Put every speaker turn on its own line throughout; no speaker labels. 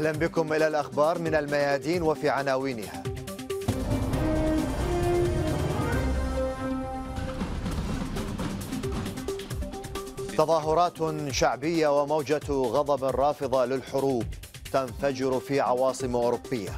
أهلا بكم إلى الأخبار من الميادين وفي عناوينها تظاهرات شعبية وموجة غضب رافضة للحروب تنفجر في عواصم أوروبية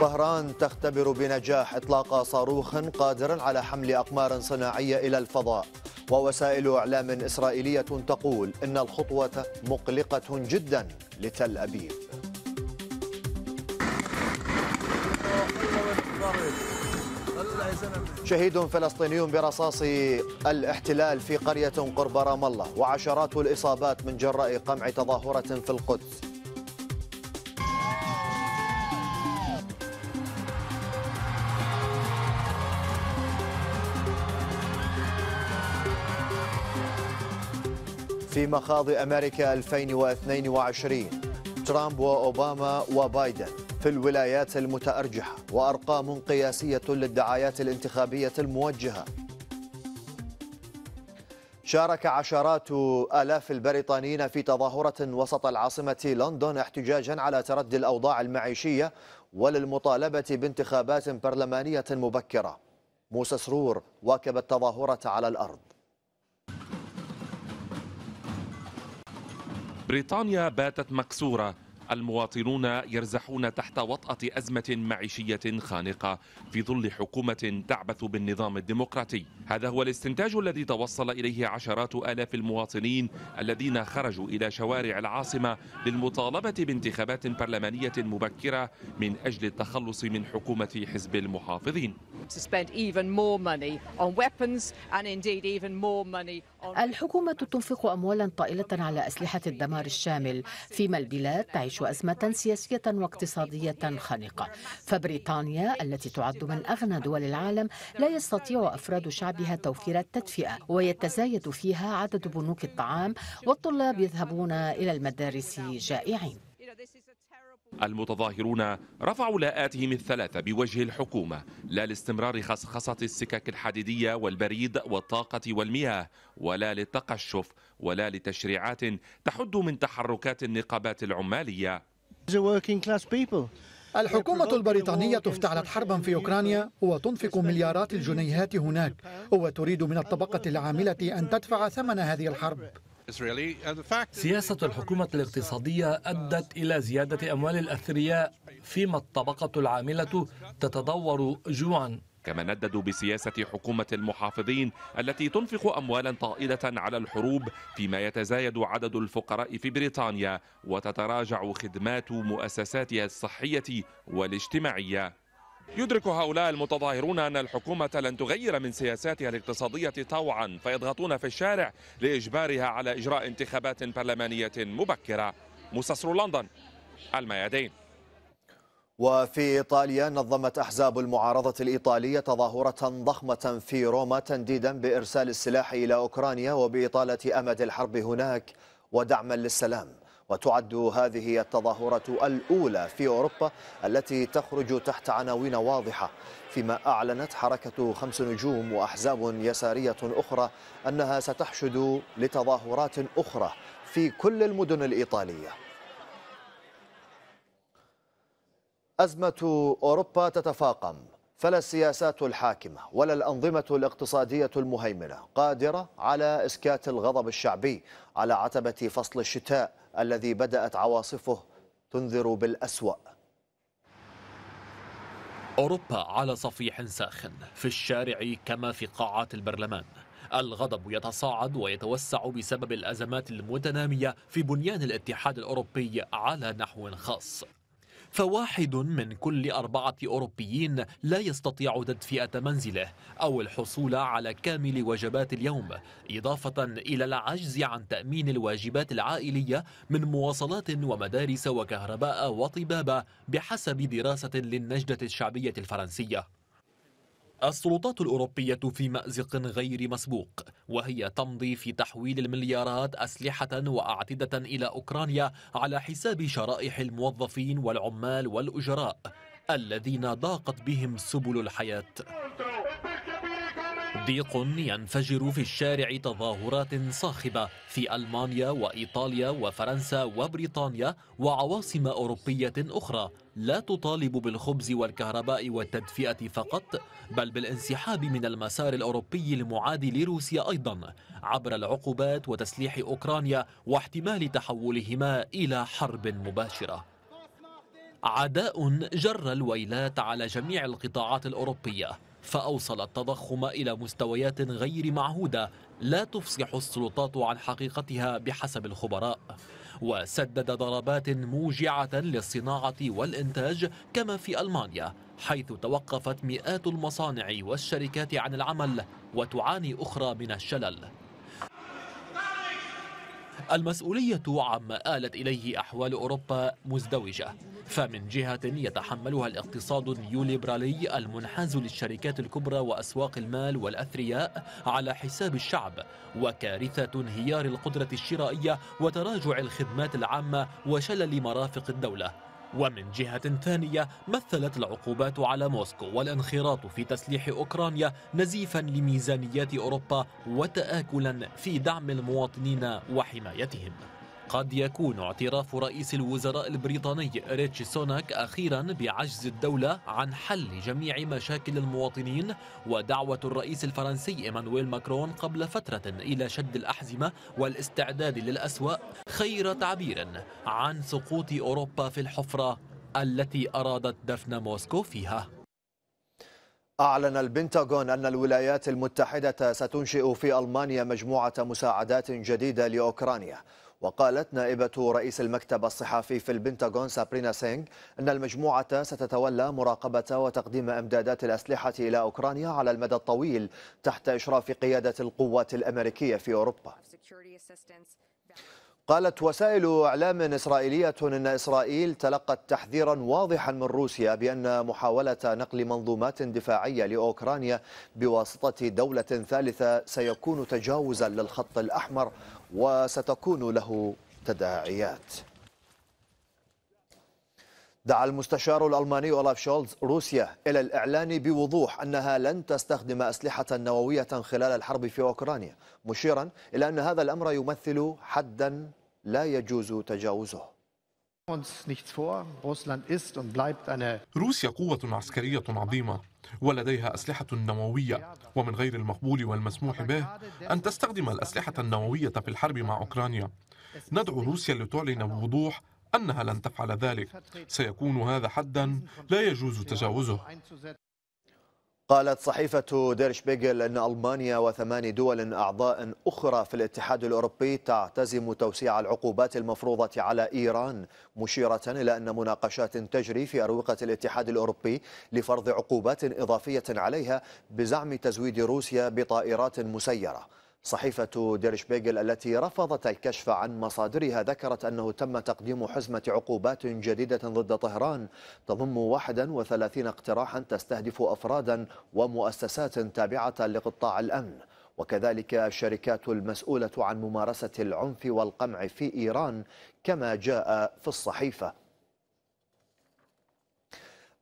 طهران تختبر بنجاح إطلاق صاروخ قادر على حمل أقمار صناعية إلى الفضاء ووسائل إعلام إسرائيلية تقول إن الخطوة مقلقة جدا لتل أبيب شهيد فلسطيني برصاص الاحتلال في قرية قرب رام الله وعشرات الإصابات من جراء قمع تظاهرة في القدس في مخاض أمريكا 2022 ترامب وأوباما وبايدن في الولايات المتأرجحة وأرقام قياسية للدعايات الانتخابية الموجهة شارك عشرات آلاف البريطانيين في تظاهرة وسط العاصمة لندن احتجاجا على تردي الأوضاع المعيشية وللمطالبة بانتخابات برلمانية مبكرة موسى سرور واكب التظاهرة على الأرض
بريطانيا باتت مكسورة المواطنون يرزحون تحت وطأة أزمة معيشية خانقة في ظل حكومة تعبث بالنظام الديمقراطي هذا هو الاستنتاج الذي توصل إليه عشرات آلاف المواطنين الذين خرجوا إلى شوارع العاصمة للمطالبة بانتخابات برلمانية مبكرة من أجل التخلص من حكومة حزب المحافظين
الحكومة تنفق أموالا طائلة على أسلحة الدمار الشامل فيما البلاد تعيش أزمة سياسية واقتصادية خانقة فبريطانيا التي تعد من أغنى دول العالم لا يستطيع أفراد شعبها توفير التدفئة ويتزايد فيها عدد بنوك الطعام والطلاب يذهبون إلى المدارس جائعين
المتظاهرون رفعوا لاءاتهم الثلاثة بوجه الحكومة لا لاستمرار خصخصة السكك الحديدية والبريد والطاقة والمياه ولا للتقشف ولا لتشريعات تحد من تحركات النقابات العمالية
الحكومة البريطانية افتعلت حربا في أوكرانيا وتنفق مليارات الجنيهات هناك وتريد من الطبقة العاملة أن تدفع ثمن هذه الحرب
سياسة الحكومة uh, الاقتصادية أدت إلى زيادة أموال الأثرياء فيما الطبقة العاملة
تتضور جوعا كما نددوا بسياسة حكومة المحافظين التي تنفق أموالا طائلة على الحروب فيما يتزايد عدد الفقراء في بريطانيا وتتراجع خدمات مؤسساتها الصحية والاجتماعية يدرك هؤلاء المتظاهرون أن الحكومة لن تغير من سياساتها الاقتصادية طوعا فيضغطون في الشارع لإجبارها على إجراء انتخابات برلمانية مبكرة مسسر لندن الميادين
وفي إيطاليا نظمت أحزاب المعارضة الإيطالية تظاهرة ضخمة في روما تنديدا بإرسال السلاح إلى أوكرانيا وبإطالة أمد الحرب هناك ودعما للسلام وتعد هذه التظاهرة الأولى في أوروبا التي تخرج تحت عناوين واضحة فيما أعلنت حركة خمس نجوم وأحزاب يسارية أخرى أنها ستحشد لتظاهرات أخرى في كل المدن الإيطالية أزمة أوروبا تتفاقم فلا السياسات الحاكمة ولا الأنظمة الاقتصادية المهيمنة قادرة على إسكات الغضب الشعبي على عتبة فصل الشتاء الذي بدأت عواصفه تنذر بالأسوأ
أوروبا على صفيح ساخن في الشارع كما في قاعات البرلمان الغضب يتصاعد ويتوسع بسبب الأزمات المتنامية في بنيان الاتحاد الأوروبي على نحو خاص فواحد من كل أربعة أوروبيين لا يستطيع تدفئة منزله أو الحصول على كامل وجبات اليوم إضافة إلى العجز عن تأمين الواجبات العائلية من مواصلات ومدارس وكهرباء وطبابة بحسب دراسة للنجدة الشعبية الفرنسية السلطات الأوروبية في مأزق غير مسبوق وهي تمضي في تحويل المليارات أسلحة وأعتدة إلى أوكرانيا على حساب شرائح الموظفين والعمال والأجراء الذين ضاقت بهم سبل الحياة ضيق ينفجر في الشارع تظاهرات صاخبة في ألمانيا وإيطاليا وفرنسا وبريطانيا وعواصم أوروبية أخرى لا تطالب بالخبز والكهرباء والتدفئة فقط بل بالانسحاب من المسار الأوروبي المعادي لروسيا أيضا عبر العقوبات وتسليح أوكرانيا واحتمال تحولهما إلى حرب مباشرة عداء جر الويلات على جميع القطاعات الأوروبية فأوصل التضخم إلى مستويات غير معهودة لا تفصح السلطات عن حقيقتها بحسب الخبراء وسدد ضربات موجعة للصناعة والإنتاج كما في ألمانيا حيث توقفت مئات المصانع والشركات عن العمل وتعاني أخرى من الشلل المسؤولية عما آلت إليه أحوال أوروبا مزدوجة فمن جهة يتحملها الاقتصاد النيوليبرالي المنحاز للشركات الكبرى وأسواق المال والأثرياء على حساب الشعب وكارثة انهيار القدرة الشرائية وتراجع الخدمات العامة وشلل مرافق الدولة ومن جهة ثانية مثلت العقوبات على موسكو والانخراط في تسليح أوكرانيا نزيفا لميزانيات أوروبا وتآكلا في دعم المواطنين وحمايتهم قد يكون اعتراف رئيس الوزراء البريطاني ريتشي سوناك أخيرا بعجز الدولة عن حل جميع مشاكل المواطنين ودعوة الرئيس الفرنسي إيمانويل ماكرون قبل فترة إلى شد الأحزمة والاستعداد للأسوأ خير تعبير عن سقوط أوروبا في الحفرة التي أرادت دفن موسكو فيها
أعلن البنتاغون أن الولايات المتحدة ستنشئ في ألمانيا مجموعة مساعدات جديدة لأوكرانيا وقالت نائبة رئيس المكتب الصحفي في البنتاغون سابرينا سينغ أن المجموعة ستتولى مراقبة وتقديم أمدادات الأسلحة إلى أوكرانيا على المدى الطويل تحت إشراف قيادة القوات الأمريكية في أوروبا قالت وسائل اعلام اسرائيليه ان اسرائيل تلقت تحذيرا واضحا من روسيا بان محاوله نقل منظومات دفاعيه لاوكرانيا بواسطه دوله ثالثه سيكون تجاوزا للخط الاحمر وستكون له تداعيات دعا المستشار الألماني أولاف شولز روسيا إلى الإعلان بوضوح أنها لن تستخدم أسلحة نووية خلال الحرب في أوكرانيا مشيرا إلى أن هذا الأمر يمثل حدا لا يجوز تجاوزه
روسيا قوة عسكرية عظيمة ولديها أسلحة نووية ومن غير المقبول والمسموح به أن تستخدم الأسلحة النووية في الحرب مع أوكرانيا ندعو روسيا لتعلن بوضوح أنها لن تفعل ذلك سيكون هذا حدا لا يجوز تجاوزه
قالت صحيفة ديرش بيجل أن ألمانيا وثمان دول أعضاء أخرى في الاتحاد الأوروبي تعتزم توسيع العقوبات المفروضة على إيران مشيرة إلى أن مناقشات تجري في أروقة الاتحاد الأوروبي لفرض عقوبات إضافية عليها بزعم تزويد روسيا بطائرات مسيرة صحيفة ديرش بيجل التي رفضت الكشف عن مصادرها ذكرت أنه تم تقديم حزمة عقوبات جديدة ضد طهران تضم 31 اقتراحا تستهدف أفرادا ومؤسسات تابعة لقطاع الأمن وكذلك الشركات المسؤولة عن ممارسة العنف والقمع في إيران كما جاء في الصحيفة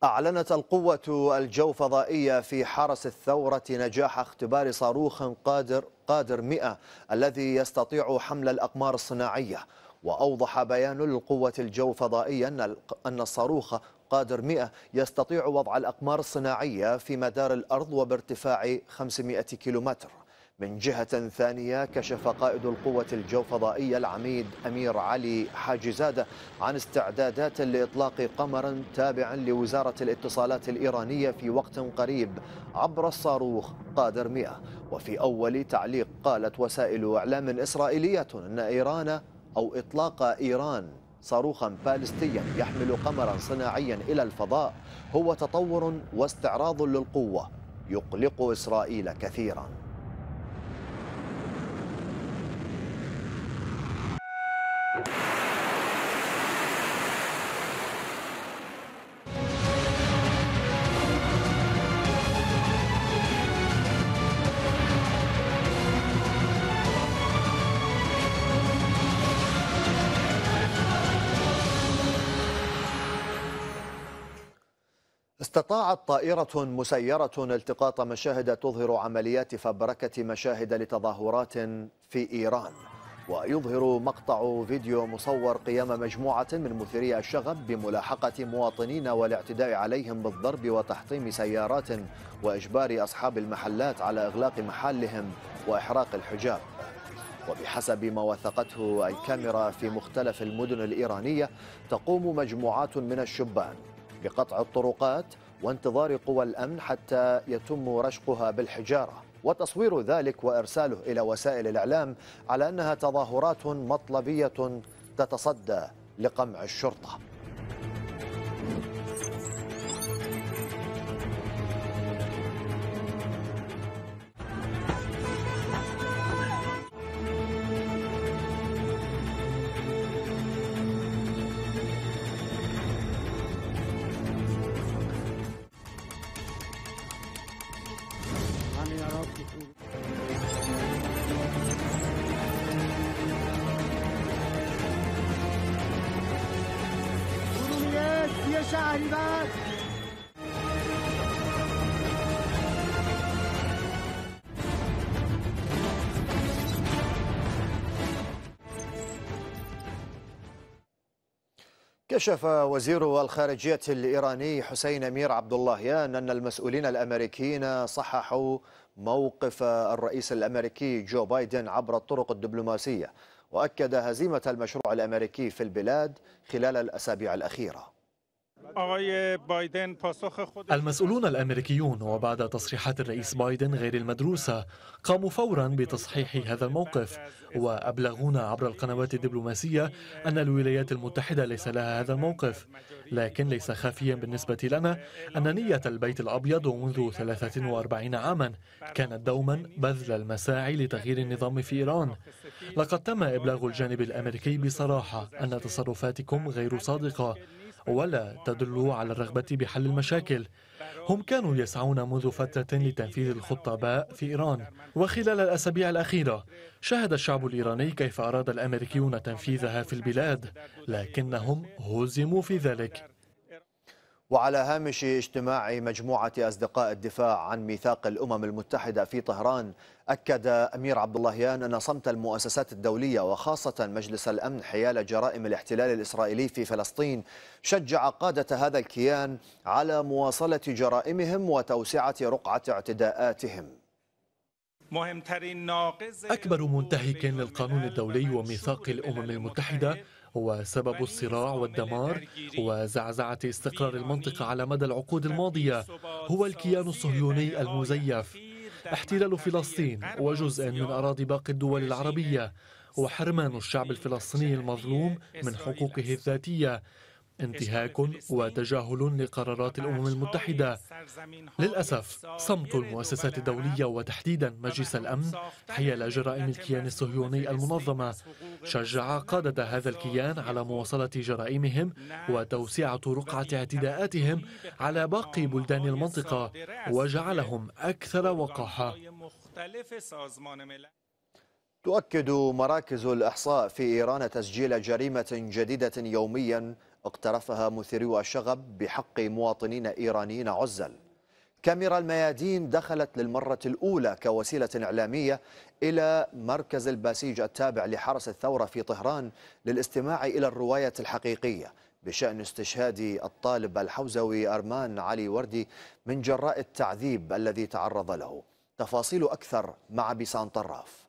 أعلنت القوة الجو فضائية في حرس الثورة نجاح اختبار صاروخ قادر قادر 100 الذي يستطيع حمل الأقمار الصناعية وأوضح بيان القوة الجوفضائية أن الصاروخ قادر 100 يستطيع وضع الأقمار الصناعية في مدار الأرض وبارتفاع 500 كيلومتر من جهة ثانية كشف قائد القوة الجوفضائية العميد أمير علي حاجزادة عن استعدادات لإطلاق قمر تابع لوزارة الاتصالات الإيرانية في وقت قريب عبر الصاروخ قادر 100 وفي أول تعليق قالت وسائل إعلام إسرائيلية أن إيران أو إطلاق إيران صاروخا بالستيا يحمل قمرا صناعيا إلى الفضاء هو تطور واستعراض للقوة يقلق إسرائيل كثيراً استطاعت طائرة مسيرة التقاط مشاهد تظهر عمليات فبركة مشاهد لتظاهرات في إيران ويظهر مقطع فيديو مصور قيام مجموعة من مثيري الشغب بملاحقة مواطنين والاعتداء عليهم بالضرب وتحطيم سيارات وإجبار أصحاب المحلات على إغلاق محلهم وإحراق الحجاب وبحسب ما وثقته الكاميرا في مختلف المدن الإيرانية تقوم مجموعات من الشبان بقطع الطرقات وانتظار قوى الأمن حتى يتم رشقها بالحجارة وتصوير ذلك وإرساله إلى وسائل الإعلام على أنها تظاهرات مطلبية تتصدى لقمع الشرطة كشف وزير الخارجية الإيراني حسين أمير عبد اللهيان أن المسؤولين الأمريكيين صححوا موقف الرئيس الأمريكي جو بايدن عبر الطرق الدبلوماسية وأكد هزيمة المشروع الأمريكي في البلاد خلال الأسابيع الأخيرة
المسؤولون الامريكيون وبعد تصريحات الرئيس بايدن غير المدروسه قاموا فورا بتصحيح هذا الموقف وابلغونا عبر القنوات الدبلوماسيه ان الولايات المتحده ليس لها هذا الموقف لكن ليس خافيا بالنسبه لنا ان نيه البيت الابيض منذ 43 عاما كانت دوما بذل المساعي لتغيير النظام في ايران لقد تم ابلاغ الجانب الامريكي بصراحه ان تصرفاتكم غير صادقه ولا تدل على الرغبة بحل المشاكل هم كانوا يسعون منذ فترة لتنفيذ الخطة باء في إيران وخلال الأسابيع الأخيرة شاهد الشعب الإيراني كيف أراد الأمريكيون تنفيذها في البلاد لكنهم هزموا في ذلك
وعلى هامش اجتماع مجموعة أصدقاء الدفاع عن ميثاق الأمم المتحدة في طهران أكد أمير عبد اللهيان أن صمت المؤسسات الدولية وخاصة مجلس الأمن حيال جرائم الاحتلال الإسرائيلي في فلسطين شجع قادة هذا الكيان على مواصلة جرائمهم وتوسعة رقعة اعتداءاتهم
أكبر منتهك للقانون الدولي وميثاق الأمم المتحدة وسبب الصراع والدمار وزعزعة استقرار المنطقة على مدى العقود الماضية هو الكيان الصهيوني المزيف احتلال فلسطين وجزء من أراضي باقي الدول العربية وحرمان الشعب الفلسطيني المظلوم من حقوقه الذاتية انتهاك وتجاهل لقرارات الأمم المتحدة للأسف صمت المؤسسات الدولية وتحديدا مجلس الأمن حيال جرائم الكيان الصهيوني المنظمة شجع قادة هذا الكيان على مواصلة جرائمهم وتوسيع رقعة اعتداءاتهم على باقي بلدان المنطقة وجعلهم أكثر وقاحة
تؤكد مراكز الإحصاء في إيران تسجيل جريمة جديدة يوميا اقترفها مثيرو الشغب بحق مواطنين إيرانيين عزل كاميرا الميادين دخلت للمرة الأولى كوسيلة إعلامية إلى مركز الباسيج التابع لحرس الثورة في طهران للاستماع إلى الرواية الحقيقية بشأن استشهاد الطالب الحوزوي أرمان علي وردي من جراء التعذيب الذي تعرض له تفاصيل أكثر مع بيسان طراف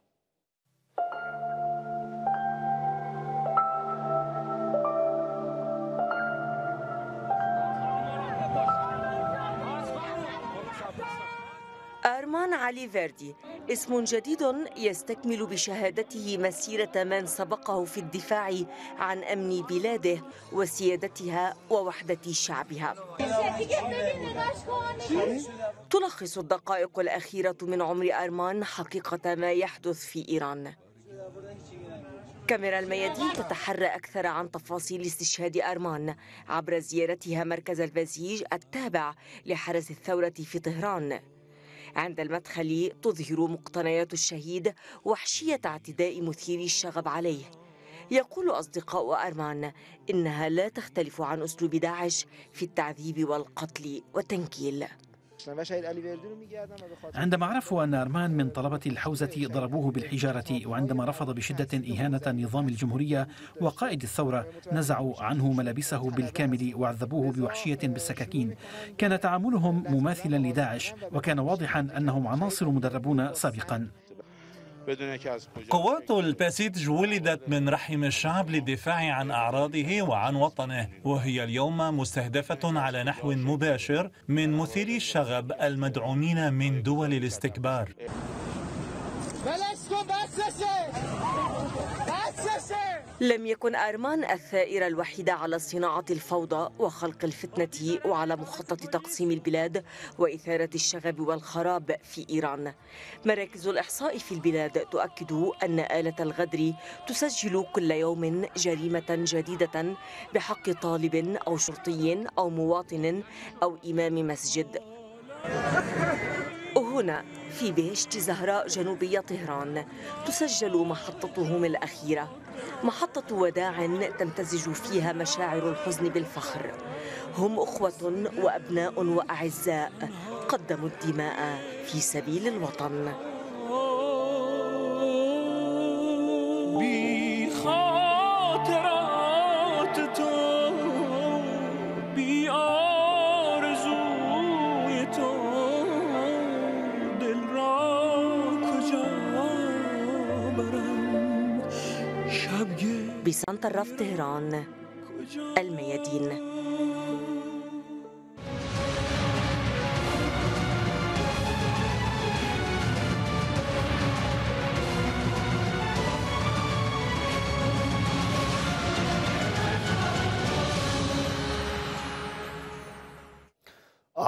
أرمان علي فيردي اسم جديد يستكمل بشهادته مسيرة من سبقه في الدفاع عن أمن بلاده وسيادتها ووحدة شعبها تلخص الدقائق الأخيرة من عمر أرمان حقيقة ما يحدث في إيران كاميرا الميادين تتحرى أكثر عن تفاصيل استشهاد أرمان عبر زيارتها مركز الفزيج التابع لحرس الثورة في طهران عند المدخل تظهر مقتنيات الشهيد وحشية اعتداء مثيري الشغب عليه يقول أصدقاء أرمان إنها لا تختلف عن أسلوب داعش في التعذيب والقتل والتنكيل
عندما عرفوا أن أرمان من طلبة الحوزة ضربوه بالحجارة وعندما رفض بشدة إهانة نظام الجمهورية وقائد الثورة نزعوا عنه ملابسه بالكامل وعذبوه بوحشية بالسكاكين كان تعاملهم مماثلا لداعش وكان واضحا أنهم عناصر مدربون سابقا
قوات الباسيج ولدت من رحم الشعب للدفاع عن أعراضه وعن وطنه وهي اليوم مستهدفة على نحو مباشر من مثيري الشغب المدعومين من دول الاستكبار
لم يكن أرمان الثائر الوحيد على صناعة الفوضى وخلق الفتنة وعلى مخطط تقسيم البلاد وإثارة الشغب والخراب في إيران مراكز الإحصاء في البلاد تؤكد أن آلة الغدر تسجل كل يوم جريمة جديدة بحق طالب أو شرطي أو مواطن أو إمام مسجد هنا في بهشت زهراء جنوبية طهران تسجل محطتهم الأخيرة محطة وداع تمتزج فيها مشاعر الحزن بالفخر هم أخوة وأبناء وأعزاء قدموا الدماء في سبيل الوطن سنتر طرف طهران الميادين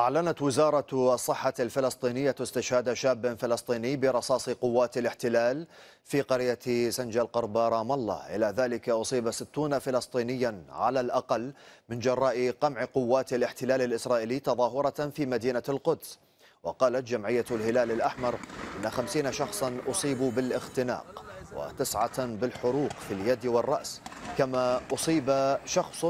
أعلنت وزارة الصحة الفلسطينية استشهاد شاب فلسطيني برصاص قوات الاحتلال في قرية سنجل قرب رام الله إلى ذلك أصيب ستون فلسطينيا على الأقل من جراء قمع قوات الاحتلال الإسرائيلي تظاهرة في مدينة القدس وقالت جمعية الهلال الأحمر أن خمسين شخصا أصيبوا بالاختناق وتسعة بالحروق في اليد والرأس كما أصيب شخص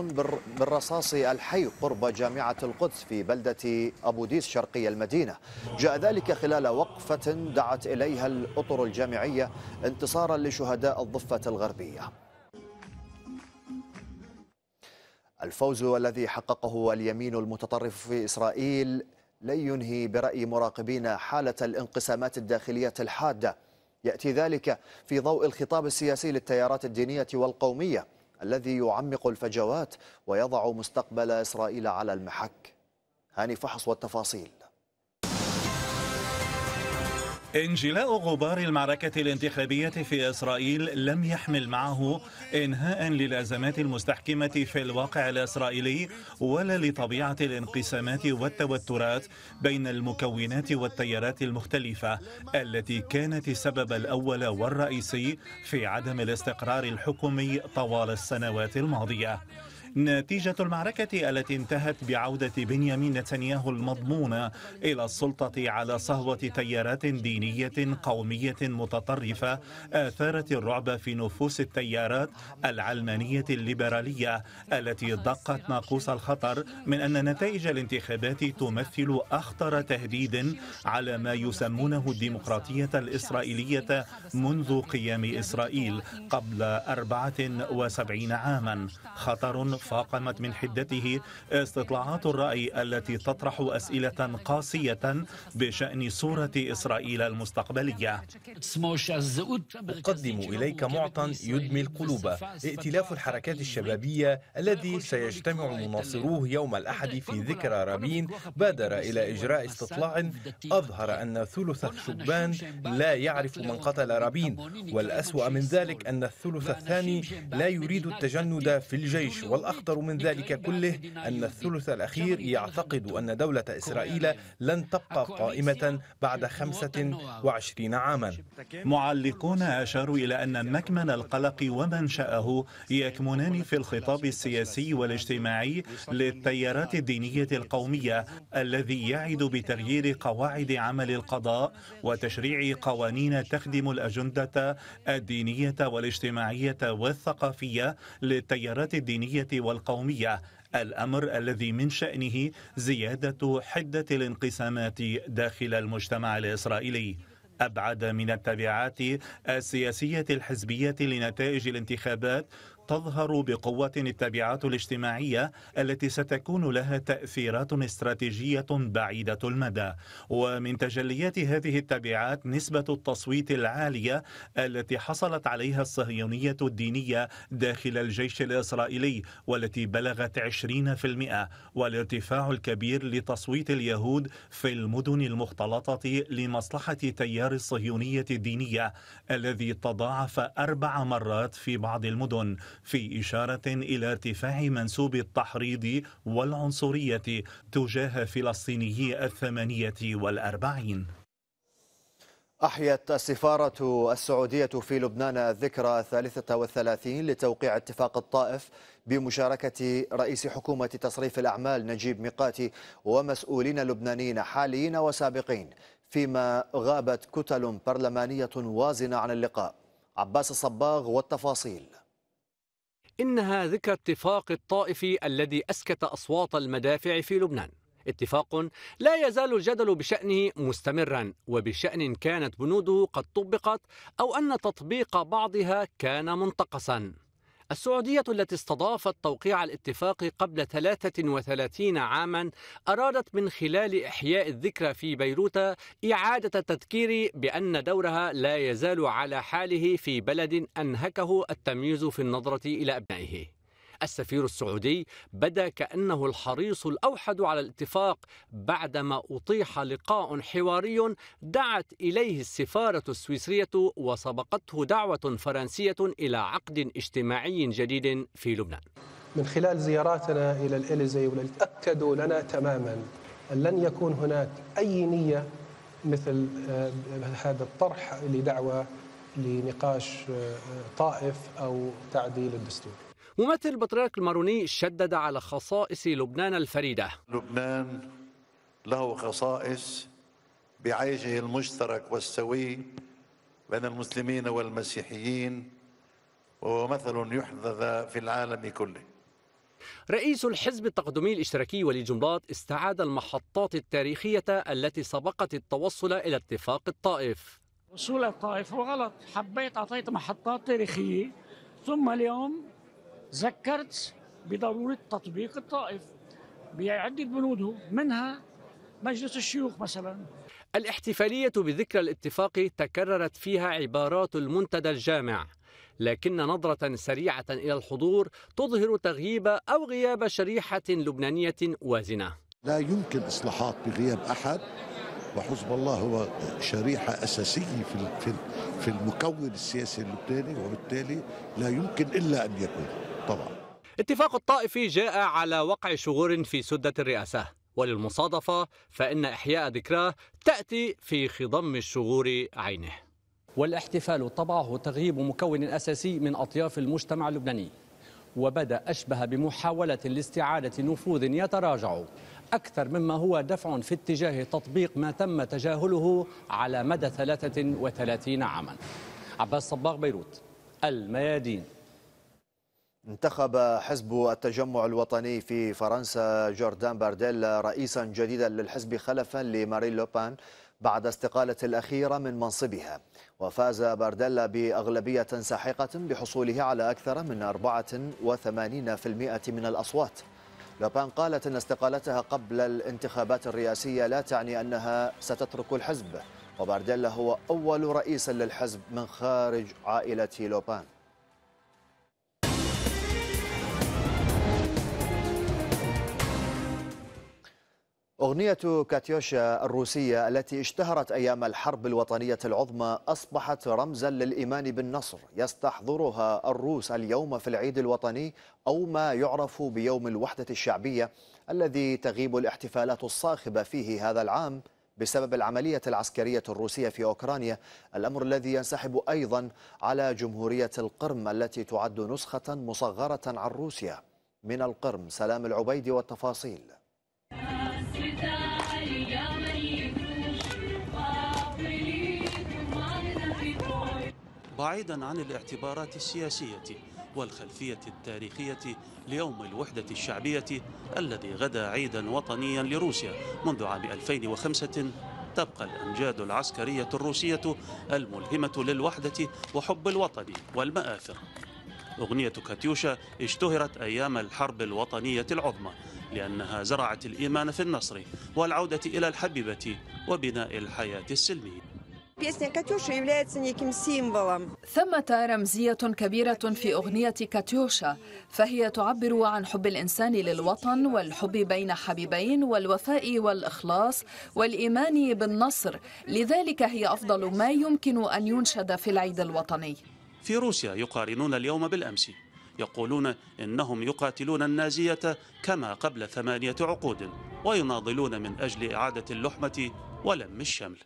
بالرصاص الحي قرب جامعة القدس في بلدة أبو ديس شرقي المدينة جاء ذلك خلال وقفة دعت إليها الأطر الجامعية انتصارا لشهداء الضفة الغربية الفوز الذي حققه اليمين المتطرف في إسرائيل لن ينهي برأي مراقبين حالة الانقسامات الداخلية الحادة يأتي ذلك في ضوء الخطاب السياسي للتيارات الدينية والقومية الذي يعمق الفجوات ويضع مستقبل إسرائيل على المحك هاني فحص والتفاصيل
انجلاء غبار المعركة الانتخابية في إسرائيل لم يحمل معه إنهاء للأزمات المستحكمة في الواقع الإسرائيلي ولا لطبيعة الانقسامات والتوترات بين المكونات والتيارات المختلفة التي كانت السبب الأول والرئيسي في عدم الاستقرار الحكومي طوال السنوات الماضية. نتيجة المعركة التي انتهت بعودة بنيامين نتنياهو المضمونة إلى السلطة على صهوة تيارات دينية قومية متطرفة آثارت الرعب في نفوس التيارات العلمانية الليبرالية التي دقت ناقوس الخطر من أن نتائج الانتخابات تمثل أخطر تهديد على ما يسمونه الديمقراطية الإسرائيلية منذ قيام إسرائيل قبل 74 عاما خطر فاقمت من حدته استطلاعات الرأي التي تطرح أسئلة قاسية بشأن صورة إسرائيل المستقبلية
أقدم إليك معطى يدمي القلوب ائتلاف الحركات الشبابية الذي سيجتمع مناصروه يوم الأحد في ذكرى رابين بادر إلى إجراء استطلاع أظهر أن ثلث الشبان لا يعرف من قتل رابين والأسوأ من ذلك أن الثلث الثاني لا يريد التجند في الجيش والأرض والأخطر من ذلك كله أن الثلث الأخير يعتقد أن دولة إسرائيل لن تبقى قائمة بعد 25 عاما معلقون أشاروا
إلى أن مكمن القلق ومنشأه يكمنان في الخطاب السياسي والاجتماعي للتيارات الدينية القومية الذي يعد بتغيير قواعد عمل القضاء وتشريع قوانين تخدم الأجندة الدينية والاجتماعية والثقافية للتيارات الدينية والقومية الامر الذي من شانه زياده حده الانقسامات داخل المجتمع الاسرائيلي ابعد من التبعات السياسيه الحزبيه لنتائج الانتخابات تظهر بقوة التبعات الاجتماعية التي ستكون لها تأثيرات استراتيجية بعيدة المدى ومن تجليات هذه التبعات نسبة التصويت العالية التي حصلت عليها الصهيونية الدينية داخل الجيش الإسرائيلي والتي بلغت 20% والارتفاع الكبير لتصويت اليهود في المدن المختلطة لمصلحة تيار الصهيونية الدينية الذي تضاعف أربع مرات في بعض المدن في إشارة إلى ارتفاع منسوب التحريض والعنصرية تجاه فلسطيني الثمانية والأربعين
أحيت السفارة السعودية في لبنان الذكرى 33 لتوقيع اتفاق الطائف بمشاركة رئيس حكومة تصريف الأعمال نجيب ميقاتي ومسؤولين لبنانيين حاليين وسابقين فيما غابت كتل برلمانية وازنة عن اللقاء عباس الصباغ والتفاصيل
إنها ذكرى اتفاق الطائفي الذي أسكت أصوات المدافع في لبنان اتفاق لا يزال الجدل بشأنه مستمرا وبشأن كانت بنوده قد طبقت أو أن تطبيق بعضها كان منتقصا السعودية التي استضافت توقيع الاتفاق قبل 33 عاما أرادت من خلال إحياء الذكرى في بيروت إعادة التذكير بأن دورها لا يزال على حاله في بلد أنهكه التمييز في النظرة إلى أبنائه السفير السعودي بدا كأنه الحريص الأوحد على الاتفاق بعدما أطيح لقاء حواري دعت إليه السفارة السويسرية وسبقته دعوة فرنسية إلى عقد اجتماعي جديد في لبنان
من خلال زياراتنا إلى الإليزي والتي أكدوا لنا تماما أن لن يكون هناك أي نية مثل آه، هذا الطرح لدعوة لنقاش
آه، طائف أو تعديل الدستور
ممثل البطريرك الماروني شدد على خصائص لبنان الفريدة لبنان له خصائص
بعيشه المشترك والسوي بين المسلمين والمسيحيين وهو مثل يحذذ في العالم كله
رئيس الحزب التقدمي الاشتراكي ولي جنباط استعاد المحطات التاريخية التي سبقت التوصل إلى اتفاق الطائف وصول الطائف هو غلط حبيت أعطيت محطات تاريخية ثم اليوم ذكرت بضروره تطبيق الطائف بعده بنوده منها مجلس الشيوخ مثلا الاحتفاليه بذكرى الاتفاق تكررت فيها عبارات المنتدى الجامع لكن نظرة سريعة إلى الحضور تظهر تغييب أو غياب شريحة لبنانية وازنة لا يمكن إصلاحات بغياب أحد وحزب الله هو شريحة أساسية في في المكون السياسي اللبناني وبالتالي لا يمكن إلا أن يكون طبعا اتفاق الطائفي جاء على وقع شغور في سدة الرئاسة وللمصادفة فإن إحياء ذكراه تأتي في خضم الشغور عينه والاحتفال طبعه تغييب مكون أساسي من أطياف المجتمع اللبناني وبدا اشبه بمحاوله لاستعاده نفوذ يتراجع اكثر مما هو دفع في اتجاه تطبيق ما تم تجاهله على مدى 33 عاما عباس صباغ بيروت الميادين
انتخب حزب التجمع الوطني في فرنسا جوردان بارديل رئيسا جديدا للحزب خلفا لمارين لوبان بعد استقالة الأخيرة من منصبها وفاز بارديلا بأغلبية ساحقة بحصوله على أكثر من 84% من الأصوات لوبان قالت أن استقالتها قبل الانتخابات الرئاسية لا تعني أنها ستترك الحزب وبارديلا هو أول رئيس للحزب من خارج عائلة لوبان أغنية كاتيوشا الروسية التي اشتهرت أيام الحرب الوطنية العظمى أصبحت رمزا للإيمان بالنصر يستحضرها الروس اليوم في العيد الوطني أو ما يعرف بيوم الوحدة الشعبية الذي تغيب الاحتفالات الصاخبة فيه هذا العام بسبب العملية العسكرية الروسية في أوكرانيا الأمر الذي ينسحب أيضا على جمهورية القرم التي تعد نسخة مصغرة عن روسيا من القرم سلام العبيد والتفاصيل بعيدا
عن الاعتبارات السياسية والخلفية التاريخية ليوم الوحدة الشعبية الذي غدا عيدا وطنيا لروسيا منذ عام 2005 تبقى الأمجاد العسكرية الروسية الملهمة للوحدة وحب الوطن والمآثر أغنية كاتيوشا اشتهرت أيام الحرب الوطنية العظمى لأنها زرعت الإيمان في النصر والعودة إلى الحبيبة وبناء الحياة السلمية
ثمة رمزية كبيرة في أغنية كاتيوشا فهي تعبر عن حب الإنسان للوطن والحب بين حبيبين والوفاء والإخلاص والإيمان بالنصر لذلك هي أفضل ما يمكن أن ينشد في العيد الوطني
في روسيا يقارنون اليوم بالأمس يقولون إنهم يقاتلون النازية كما قبل ثمانية عقود ويناضلون من أجل إعادة اللحمة ولم الشمل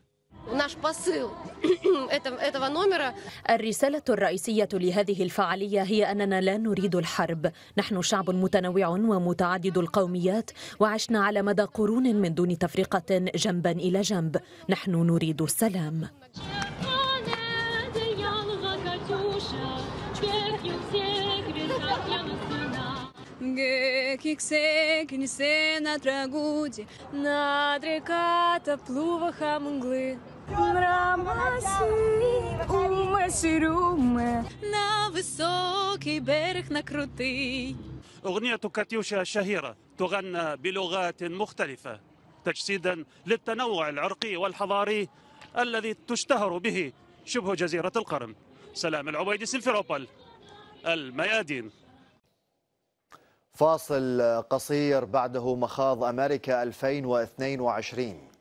الرسالة الرئيسية لهذه الفعالية هي أننا لا نريد الحرب نحن شعب متنوع ومتعدد القوميات وعشنا على مدى قرون من دون تفرقة جنبا إلى جنب نحن نريد السلام На берег на
أغنية كاتيوشا الشهيرة تغنى بلغات مختلفة تجسيدا للتنوع العرقي والحضاري الذي تشتهر به شبه جزيرة القرم سلام العبيدي سلفيروبل الميادين
فاصل قصير بعده مخاض أمريكا 2022